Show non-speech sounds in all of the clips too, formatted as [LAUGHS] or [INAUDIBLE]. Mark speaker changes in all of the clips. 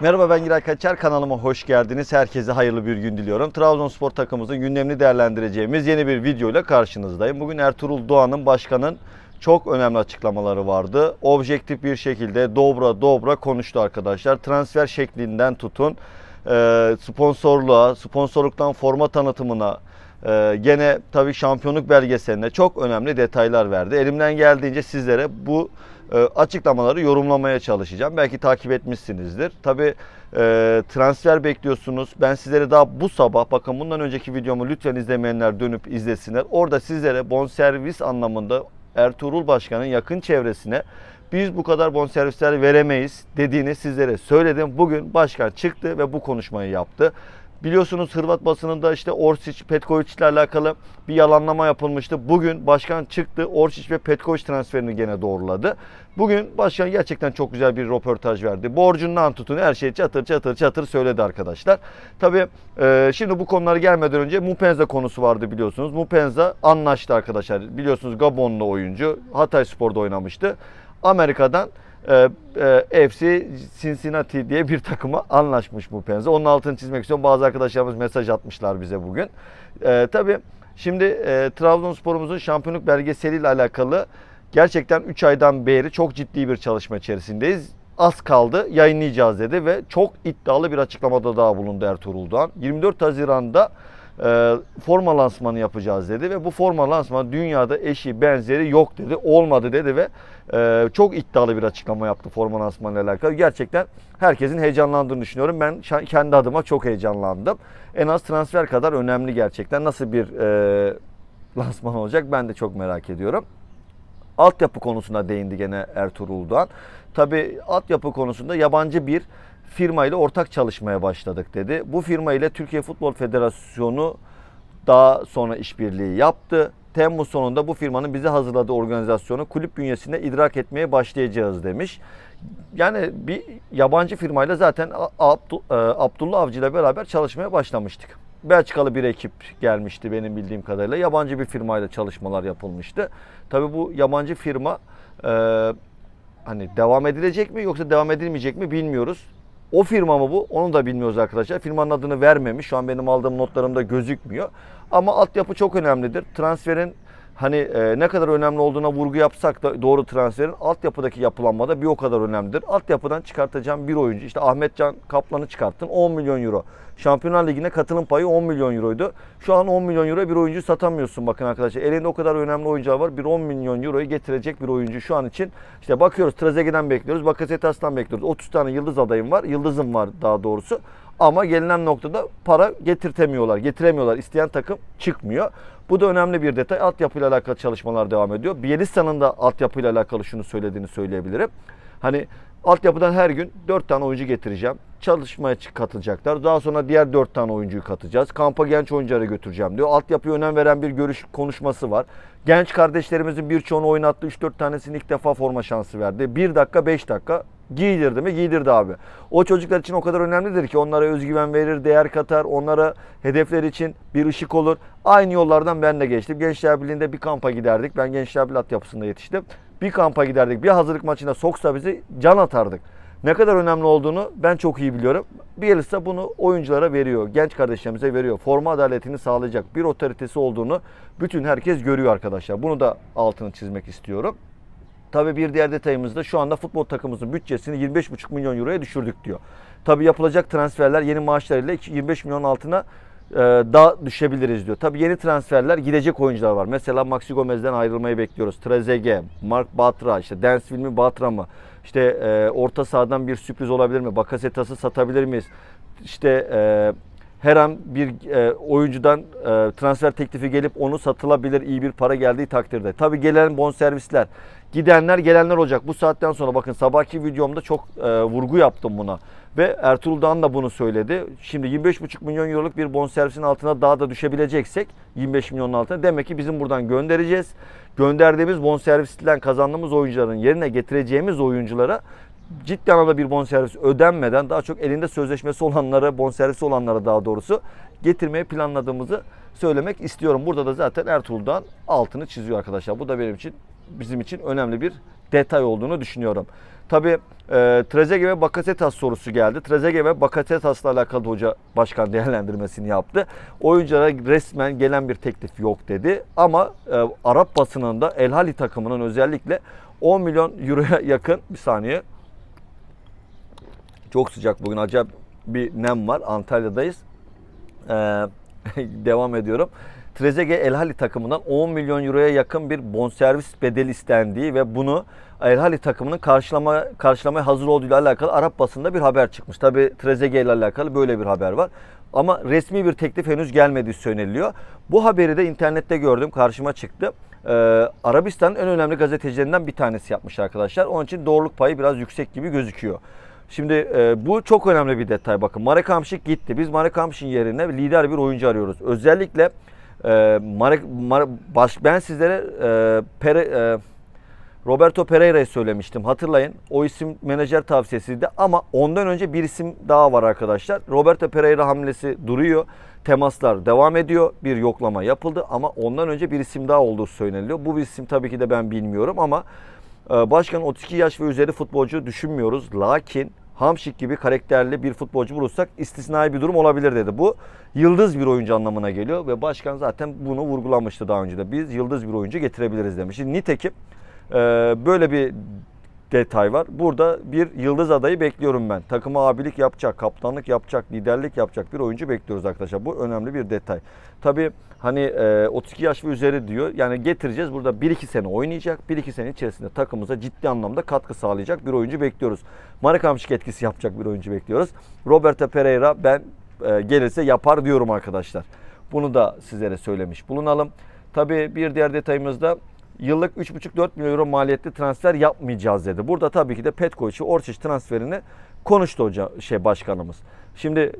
Speaker 1: Merhaba ben Giray Kaçar kanalıma hoş geldiniz. Herkese hayırlı bir gün diliyorum. Trabzonspor takımımızın gündemini değerlendireceğimiz yeni bir videoyla karşınızdayım. Bugün Ertuğrul Doğan'ın başkanın çok önemli açıklamaları vardı. Objektif bir şekilde dobra dobra konuştu arkadaşlar. Transfer şeklinden tutun e, sponsorluğa, sponsorluktan forma tanıtımına, e, gene tabii şampiyonluk belgeseline çok önemli detaylar verdi. Elimden geldiğince sizlere bu ee, açıklamaları yorumlamaya çalışacağım. Belki takip etmişsinizdir. Tabi e, transfer bekliyorsunuz. Ben sizlere daha bu sabah bakın bundan önceki videomu lütfen izlemeyenler dönüp izlesinler. Orada sizlere bonservis anlamında Ertuğrul Başkan'ın yakın çevresine biz bu kadar bonservisler veremeyiz dediğini sizlere söyledim. Bugün başkan çıktı ve bu konuşmayı yaptı. Biliyorsunuz Hırvat basınında işte Orsic, Petkovic ile alakalı bir yalanlama yapılmıştı. Bugün başkan çıktı Orsic ve Petkovic transferini gene doğruladı. Bugün başkan gerçekten çok güzel bir röportaj verdi. Borcundan tutun her şeyi çatır çatır çatır söyledi arkadaşlar. Tabi e, şimdi bu konulara gelmeden önce Mupenza konusu vardı biliyorsunuz. Mupenza anlaştı arkadaşlar. Biliyorsunuz Gabonlu oyuncu. Hatay Spor'da oynamıştı. Amerika'dan ee, e, FC Cincinnati diye bir takıma anlaşmış bu Penze. Onun altını çizmek istiyorum. Bazı arkadaşlarımız mesaj atmışlar bize bugün. E, tabii şimdi e, Trabzonspor'umuzun şampiyonluk belgeseliyle alakalı gerçekten 3 aydan beri çok ciddi bir çalışma içerisindeyiz. Az kaldı yayınlayacağız dedi ve çok iddialı bir açıklamada daha bulundu Ertuğrul'dan. 24 Haziran'da e, forma lansmanı yapacağız dedi ve bu forma lansmanı dünyada eşi benzeri yok dedi. Olmadı dedi ve e, çok iddialı bir açıklama yaptı forma lansmanı ile alakalı. Gerçekten herkesin heyecanlandığını düşünüyorum. Ben kendi adıma çok heyecanlandım. En az transfer kadar önemli gerçekten. Nasıl bir e, lansman olacak ben de çok merak ediyorum. Altyapı konusuna değindi gene Ertuğrul Doğan. Tabii altyapı konusunda yabancı bir firmayla ortak çalışmaya başladık dedi. Bu firma ile Türkiye Futbol Federasyonu daha sonra işbirliği yaptı. Temmuz sonunda bu firmanın bize hazırladığı organizasyonu kulüp bünyesinde idrak etmeye başlayacağız demiş. Yani bir yabancı firmayla zaten e, Abdullah Avcı ile beraber çalışmaya başlamıştık. Belçikalı bir ekip gelmişti benim bildiğim kadarıyla. Yabancı bir firmayla çalışmalar yapılmıştı. Tabii bu yabancı firma e, hani devam edilecek mi yoksa devam edilmeyecek mi bilmiyoruz. O firma mı bu? Onu da bilmiyoruz arkadaşlar. Firmanın adını vermemiş. Şu an benim aldığım notlarımda gözükmüyor. Ama altyapı çok önemlidir. Transferin hani e, ne kadar önemli olduğuna vurgu yapsak da doğru transferin altyapıdaki yapılanmada bir o kadar önemlidir. Altyapıdan çıkartacağım bir oyuncu. işte Ahmet Can Kaplan'ı çıkarttın 10 milyon euro. Şampiyonlar Ligi'ne katılım payı 10 milyon euroydu. Şu an 10 milyon euro bir oyuncu satamıyorsun bakın arkadaşlar. Elinde o kadar önemli oyuncular var. Bir 10 milyon euroyu getirecek bir oyuncu şu an için. İşte bakıyoruz Trezeguet'den bekliyoruz. Bakasetas'tan bekliyoruz. 30 tane yıldız adayım var. Yıldızım var daha doğrusu. Ama gelinen noktada para getirtemiyorlar, getiremiyorlar. İsteyen takım çıkmıyor. Bu da önemli bir detay. Altyapıyla alakalı çalışmalar devam ediyor. Bielitsa'nın da altyapıyla alakalı şunu söylediğini söyleyebilirim. Hani altyapıdan her gün 4 tane oyuncu getireceğim. Çalışmaya katılacaklar. Daha sonra diğer 4 tane oyuncuyu katacağız. Kampa genç oyuncuları götüreceğim diyor. Altyapıya önem veren bir görüş konuşması var. Genç kardeşlerimizin birçoğunu oynattı. 3-4 tanesini ilk defa forma şansı verdi. 1 dakika 5 dakika Giydirdi mi? Giydirdi abi. O çocuklar için o kadar önemlidir ki onlara özgüven verir, değer katar, onlara hedefler için bir ışık olur. Aynı yollardan ben de geçtim. Gençler Birliği'nde bir kampa giderdik. Ben Gençler Birliği yapısında yetiştim. Bir kampa giderdik. Bir hazırlık maçında soksa bizi can atardık. Ne kadar önemli olduğunu ben çok iyi biliyorum. Bielsa bunu oyunculara veriyor, genç kardeşlerimize veriyor. Forma adaletini sağlayacak bir otoritesi olduğunu bütün herkes görüyor arkadaşlar. Bunu da altını çizmek istiyorum. Tabi bir diğer detayımız da şu anda futbol takımımızın bütçesini 25,5 milyon euroya düşürdük diyor. Tabi yapılacak transferler yeni maaşlarıyla 25 milyon altına e, daha düşebiliriz diyor. Tabii yeni transferler gidecek oyuncular var. Mesela Maxi Gomez'den ayrılmayı bekliyoruz. Trezege, Mark Batra, işte Dance filmi Batra mı? İşte e, orta sahadan bir sürpriz olabilir mi? Bakasetas'ı satabilir miyiz? İşte e, her an bir e, oyuncudan e, transfer teklifi gelip onu satılabilir iyi bir para geldiği takdirde. Tabii gelen bonservisler, Gidenler gelenler olacak. Bu saatten sonra bakın sabahki videomda çok e, vurgu yaptım buna. Ve Ertuğrul Dan da bunu söyledi. Şimdi 25,5 milyon euroluk bir bonservisin altına daha da düşebileceksek 25 milyonun altına demek ki bizim buradan göndereceğiz. Gönderdiğimiz bonservisten kazandığımız oyuncuların yerine getireceğimiz oyunculara ciddi anlamda bir bonservis ödenmeden daha çok elinde sözleşmesi olanlara, bonservisi olanlara daha doğrusu getirmeyi planladığımızı söylemek istiyorum. Burada da zaten Ertuğrul Ertuğrul'dan altını çiziyor arkadaşlar. Bu da benim için bizim için önemli bir detay olduğunu düşünüyorum. Tabi e, Trezege ve Bakasetas sorusu geldi. Trezege ve Bakasetas'la alakalı hoca başkan [LAUGHS] değerlendirmesini yaptı. Oyunculara resmen gelen bir teklif yok dedi. Ama e, Arap basınında El Hali takımının özellikle 10 milyon euroya yakın bir saniye. Çok sıcak bugün acaba bir nem var. Antalya'dayız. Ee, [LAUGHS] devam ediyorum. Trezeguet El Hali takımından 10 milyon euroya yakın bir bonservis bedeli istendiği ve bunu El Hali takımının karşılama, karşılamaya hazır olduğuyla alakalı Arap basında bir haber çıkmış. Tabi Trezeguet ile alakalı böyle bir haber var. Ama resmi bir teklif henüz gelmediği söyleniliyor. Bu haberi de internette gördüm karşıma çıktı. Ee, Arabistan'ın en önemli gazetecilerinden bir tanesi yapmış arkadaşlar. Onun için doğruluk payı biraz yüksek gibi gözüküyor. Şimdi e, bu çok önemli bir detay bakın. Marek Hamşik gitti. Biz Marek Hamşik'in yerine lider bir oyuncu arıyoruz. Özellikle e, Marek, Mar, baş, ben sizlere e, Pere, e, Roberto Pereira'yı söylemiştim. Hatırlayın. O isim menajer tavsiyesiydi ama ondan önce bir isim daha var arkadaşlar. Roberto Pereira hamlesi duruyor. Temaslar devam ediyor. Bir yoklama yapıldı ama ondan önce bir isim daha olduğu söyleniliyor. Bu isim tabii ki de ben bilmiyorum ama e, başkan 32 yaş ve üzeri futbolcu düşünmüyoruz. Lakin Hamşik gibi karakterli bir futbolcu bulursak istisnai bir durum olabilir dedi. Bu yıldız bir oyuncu anlamına geliyor ve başkan zaten bunu vurgulamıştı daha önce de. Biz yıldız bir oyuncu getirebiliriz demiş. Şimdi nitekim e, böyle bir detay var. Burada bir yıldız adayı bekliyorum ben. Takıma abilik yapacak, kaptanlık yapacak, liderlik yapacak bir oyuncu bekliyoruz arkadaşlar. Bu önemli bir detay. tabi hani 32 e, yaş ve üzeri diyor. Yani getireceğiz burada 1-2 sene oynayacak. 1-2 sene içerisinde takımıza ciddi anlamda katkı sağlayacak bir oyuncu bekliyoruz. Marikamşık etkisi yapacak bir oyuncu bekliyoruz. Roberto Pereira ben e, gelirse yapar diyorum arkadaşlar. Bunu da sizlere söylemiş bulunalım. tabi bir diğer detayımız da yıllık 3,5-4 milyon euro maliyetli transfer yapmayacağız dedi. Burada tabii ki de Petkoviç'i, Orçiş transferini konuştu hoca şey başkanımız. Şimdi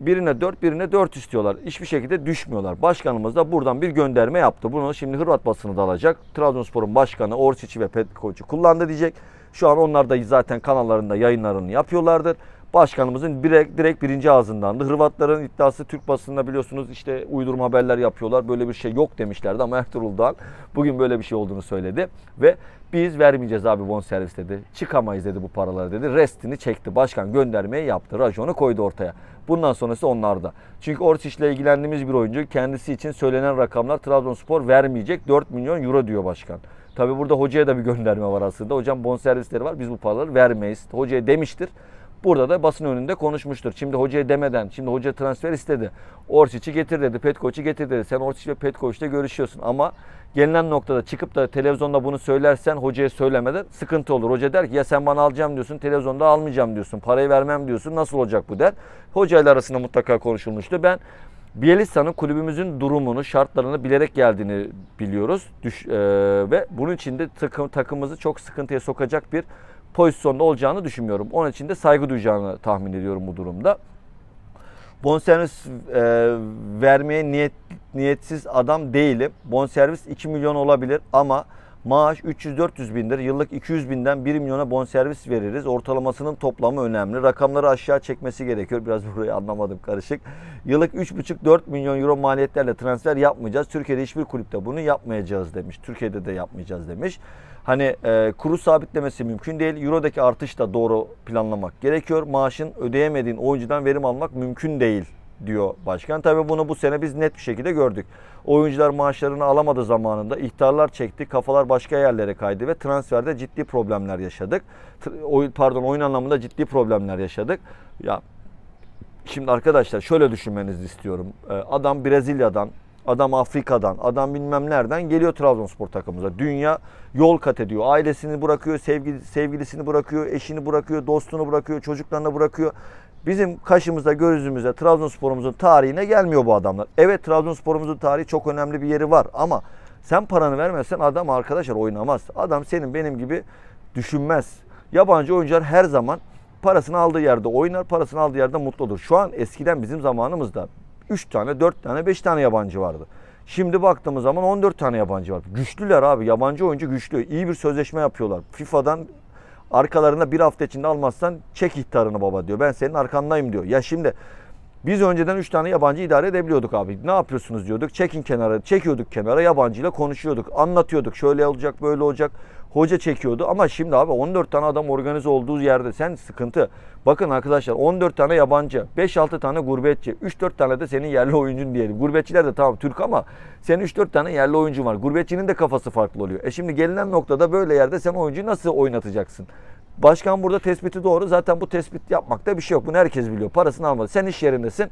Speaker 1: birine 4 birine 4 istiyorlar. Hiçbir şekilde düşmüyorlar. Başkanımız da buradan bir gönderme yaptı. Bunu şimdi Hırvat basını da alacak. Trabzonspor'un başkanı Orsiç'i ve Petkovic'i kullandı diyecek. Şu an onlar da zaten kanallarında yayınlarını yapıyorlardır başkanımızın direkt, direkt birinci ağzındandı. Hırvatların iddiası Türk basınında biliyorsunuz işte uydurma haberler yapıyorlar. Böyle bir şey yok demişlerdi ama Ertuğrul bugün böyle bir şey olduğunu söyledi. Ve biz vermeyeceğiz abi bon servis dedi. Çıkamayız dedi bu paraları dedi. Restini çekti. Başkan göndermeyi yaptı. Rajonu koydu ortaya. Bundan sonrası onlarda. Çünkü Orsic ilgilendiğimiz bir oyuncu kendisi için söylenen rakamlar Trabzonspor vermeyecek 4 milyon euro diyor başkan. Tabi burada hocaya da bir gönderme var aslında. Hocam bon servisleri var biz bu paraları vermeyiz. Hocaya demiştir. Burada da basın önünde konuşmuştur. Şimdi hocaya demeden, şimdi hoca transfer istedi. Orsiç'i getir dedi, Petkoç'u getir dedi. Sen Orsiç ve Petkoç'la görüşüyorsun ama gelinen noktada çıkıp da televizyonda bunu söylersen hocaya söylemeden sıkıntı olur. Hoca der ki ya sen bana alacağım diyorsun, televizyonda almayacağım diyorsun, parayı vermem diyorsun. Nasıl olacak bu der. Hocayla arasında mutlaka konuşulmuştu. Ben Bielitsa'nın kulübümüzün durumunu, şartlarını bilerek geldiğini biliyoruz. Düş, e, ve bunun için de takım, takımımızı çok sıkıntıya sokacak bir pozisyonda olacağını düşünmüyorum. Onun için de saygı duyacağını tahmin ediyorum bu durumda. Bonservis e, vermeye niyet, niyetsiz adam değilim. Bonservis 2 milyon olabilir ama maaş 300-400 bindir. Yıllık 200 binden 1 milyona bonservis veririz. Ortalamasının toplamı önemli. Rakamları aşağı çekmesi gerekiyor. Biraz [LAUGHS] burayı anlamadım karışık. Yıllık 3,5-4 milyon euro maliyetlerle transfer yapmayacağız. Türkiye'de hiçbir kulüpte bunu yapmayacağız demiş. Türkiye'de de yapmayacağız demiş. Hani e, kuru sabitlemesi mümkün değil. Euro'daki artış da doğru planlamak gerekiyor. Maaşın ödeyemediğin oyuncudan verim almak mümkün değil diyor başkan. Tabi bunu bu sene biz net bir şekilde gördük. Oyuncular maaşlarını alamadı zamanında. ihtarlar çekti. Kafalar başka yerlere kaydı ve transferde ciddi problemler yaşadık. Oyun, pardon oyun anlamında ciddi problemler yaşadık. Ya Şimdi arkadaşlar şöyle düşünmenizi istiyorum. E, adam Brezilya'dan Adam Afrika'dan, adam bilmem nereden geliyor Trabzonspor takımımıza. Dünya yol kat ediyor. Ailesini bırakıyor, sevgili, sevgilisini bırakıyor, eşini bırakıyor, dostunu bırakıyor, çocuklarını bırakıyor. Bizim kaşımızda, gözümüzde Trabzonspor'umuzun tarihine gelmiyor bu adamlar. Evet Trabzonspor'umuzun tarihi çok önemli bir yeri var ama sen paranı vermezsen adam arkadaşlar oynamaz. Adam senin benim gibi düşünmez. Yabancı oyuncular her zaman parasını aldığı yerde oynar, parasını aldığı yerde mutludur. Şu an eskiden bizim zamanımızda 3 tane, 4 tane, 5 tane yabancı vardı. Şimdi baktığımız zaman 14 tane yabancı var. Güçlüler abi. Yabancı oyuncu güçlü. İyi bir sözleşme yapıyorlar. FIFA'dan arkalarına bir hafta içinde almazsan çek ihtarını baba diyor. Ben senin arkandayım diyor. Ya şimdi biz önceden 3 tane yabancı idare edebiliyorduk abi. Ne yapıyorsunuz diyorduk. Çekin kenara. Çekiyorduk kenara. Yabancıyla konuşuyorduk. Anlatıyorduk. Şöyle olacak böyle olacak. Hoca çekiyordu ama şimdi abi 14 tane adam organize olduğu yerde sen sıkıntı. Bakın arkadaşlar 14 tane yabancı, 5-6 tane gurbetçi, 3-4 tane de senin yerli oyuncun diyelim. Gurbetçiler de tamam Türk ama senin 3-4 tane yerli oyuncun var. Gurbetçinin de kafası farklı oluyor. E şimdi gelinen noktada böyle yerde sen oyuncuyu nasıl oynatacaksın? Başkan burada tespiti doğru. Zaten bu tespit yapmakta bir şey yok. Bunu herkes biliyor. Parasını almadı. Sen iş yerindesin.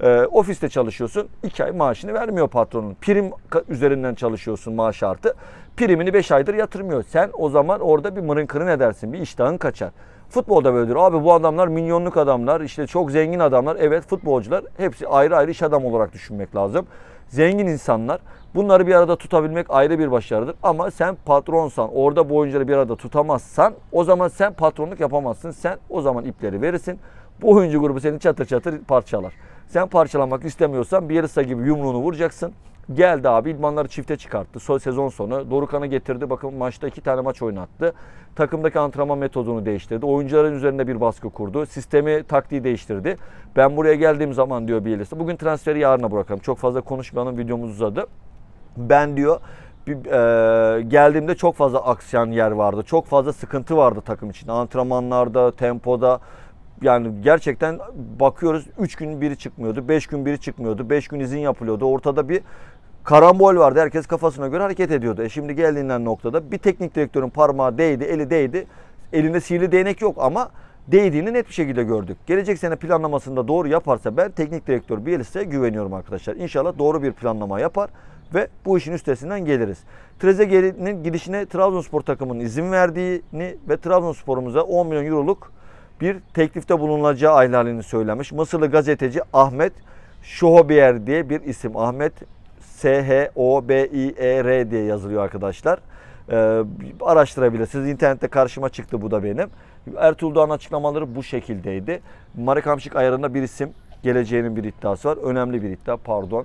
Speaker 1: E, ofiste çalışıyorsun. İki ay maaşını vermiyor patronun. Prim üzerinden çalışıyorsun maaş şartı. Primini 5 aydır yatırmıyor. Sen o zaman orada bir mırın kırın edersin. Bir iştahın kaçar. Futbolda böyledir. Abi bu adamlar milyonluk adamlar, işte çok zengin adamlar. Evet futbolcular hepsi ayrı ayrı iş adam olarak düşünmek lazım zengin insanlar. Bunları bir arada tutabilmek ayrı bir başarıdır. Ama sen patronsan, orada bu oyuncuları bir arada tutamazsan o zaman sen patronluk yapamazsın. Sen o zaman ipleri verirsin. Bu oyuncu grubu seni çatır çatır parçalar. Sen parçalanmak istemiyorsan bir yarısa gibi yumruğunu vuracaksın. Geldi abi İlmanları çifte çıkarttı. Son sezon sonu Dorukan'ı getirdi. Bakın maçta iki tane maç oynattı. Takımdaki antrenman metodunu değiştirdi. Oyuncuların üzerinde bir baskı kurdu. Sistemi, taktiği değiştirdi. Ben buraya geldiğim zaman diyor Bielsa. Bugün transferi yarına bırakalım. Çok fazla konuşmayalım videomuz uzadı. Ben diyor bir, e, geldiğimde çok fazla aksiyon yer vardı. Çok fazla sıkıntı vardı takım için. Antrenmanlarda, tempoda, yani gerçekten bakıyoruz 3 gün biri çıkmıyordu, 5 gün biri çıkmıyordu, 5 gün izin yapılıyordu. Ortada bir karambol vardı. Herkes kafasına göre hareket ediyordu. E şimdi geldiğinden noktada bir teknik direktörün parmağı değdi, eli değdi. Elinde sihirli değnek yok ama değdiğini net bir şekilde gördük. Gelecek sene planlamasında doğru yaparsa ben teknik direktör Bielisa'ya güveniyorum arkadaşlar. İnşallah doğru bir planlama yapar ve bu işin üstesinden geliriz. Trezeguet'in gidişine Trabzonspor takımının izin verdiğini ve Trabzonspor'umuza 10 milyon euroluk bir teklifte bulunulacağı aylarını söylemiş. Mısırlı gazeteci Ahmet Şohobier diye bir isim. Ahmet S-H-O-B-I-E-R diye yazılıyor arkadaşlar. Ee, araştırabilirsiniz. İnternette karşıma çıktı bu da benim. Ertuğrul Doğan açıklamaları bu şekildeydi. Marek Hamşik ayarında bir isim geleceğinin bir iddiası var. Önemli bir iddia pardon.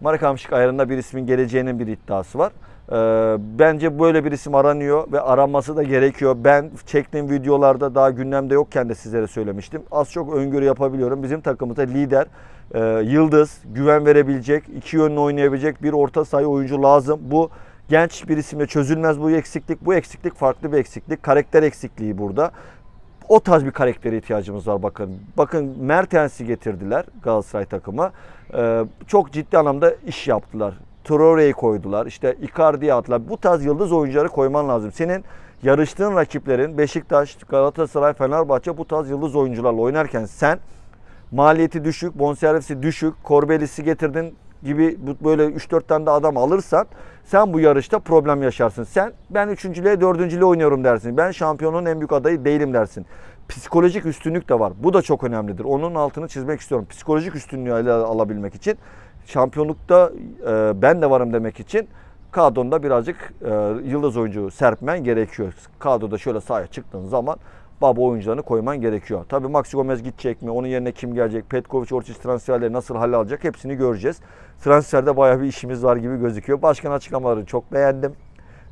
Speaker 1: Marek Hamşik ayarında bir ismin geleceğinin bir iddiası var. Ee, bence böyle bir isim aranıyor ve aranması da gerekiyor. Ben çektiğim videolarda daha gündemde yokken de sizlere söylemiştim. Az çok öngörü yapabiliyorum. Bizim takımımızda lider e, yıldız, güven verebilecek, iki yönlü oynayabilecek bir orta sayı oyuncu lazım. Bu genç bir isimle çözülmez bu eksiklik. Bu eksiklik farklı bir eksiklik. Karakter eksikliği burada. O tarz bir karaktere ihtiyacımız var bakın. Bakın Mertens'i getirdiler Galatasaray takımı. Ee, çok ciddi anlamda iş yaptılar. Traore'yi koydular. İşte Icardi attılar. Bu tarz yıldız oyuncuları koyman lazım. Senin yarıştığın rakiplerin Beşiktaş, Galatasaray, Fenerbahçe bu tarz yıldız oyuncularla oynarken sen maliyeti düşük, bonservisi düşük, korbelisi getirdin gibi böyle 3-4 tane de adam alırsan sen bu yarışta problem yaşarsın. Sen ben üçüncülüğe dördüncülüğe oynuyorum dersin. Ben şampiyonun en büyük adayı değilim dersin. Psikolojik üstünlük de var. Bu da çok önemlidir. Onun altını çizmek istiyorum. Psikolojik üstünlüğü alabilmek için şampiyonlukta e, ben de varım demek için kadronda birazcık e, yıldız oyuncu serpmen gerekiyor. Kadroda şöyle sahaya çıktığın zaman bu oyuncularını koyman gerekiyor. Tabi Maxi Gomez gidecek mi? Onun yerine kim gelecek? Petkovic, Ortiz transferleri nasıl hal alacak? Hepsini göreceğiz. Transferde baya bir işimiz var gibi gözüküyor. Başkan açıklamaları çok beğendim.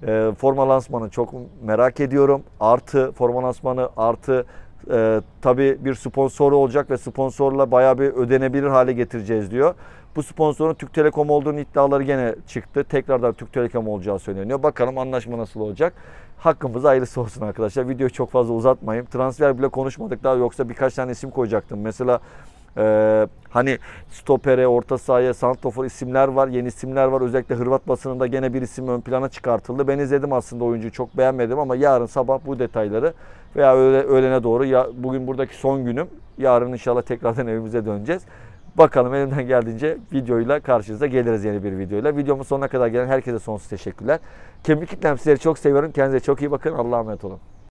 Speaker 1: E, forma lansmanı çok merak ediyorum. Artı forma lansmanı artı e, tabii bir sponsor olacak ve sponsorla baya bir ödenebilir hale getireceğiz diyor. Bu sponsorun Türk Telekom olduğunu iddiaları gene çıktı. Tekrardan Türk Telekom olacağı söyleniyor. Bakalım anlaşma nasıl olacak hakkımız hayırlısı olsun arkadaşlar. Videoyu çok fazla uzatmayayım. Transfer bile konuşmadık daha yoksa birkaç tane isim koyacaktım. Mesela ee, hani stopere, orta sahaya, santofor isimler var. Yeni isimler var. Özellikle Hırvat basınında gene bir isim ön plana çıkartıldı. Ben izledim aslında oyuncuyu çok beğenmedim ama yarın sabah bu detayları veya öğle, öğlene doğru ya, bugün buradaki son günüm. Yarın inşallah tekrardan evimize döneceğiz. Bakalım elimden geldiğince videoyla karşınıza geliriz yeni bir videoyla. Videomun sonuna kadar gelen herkese sonsuz teşekkürler. Kemik kitlemsileri çok seviyorum. Kendinize çok iyi bakın. Allah'a emanet olun.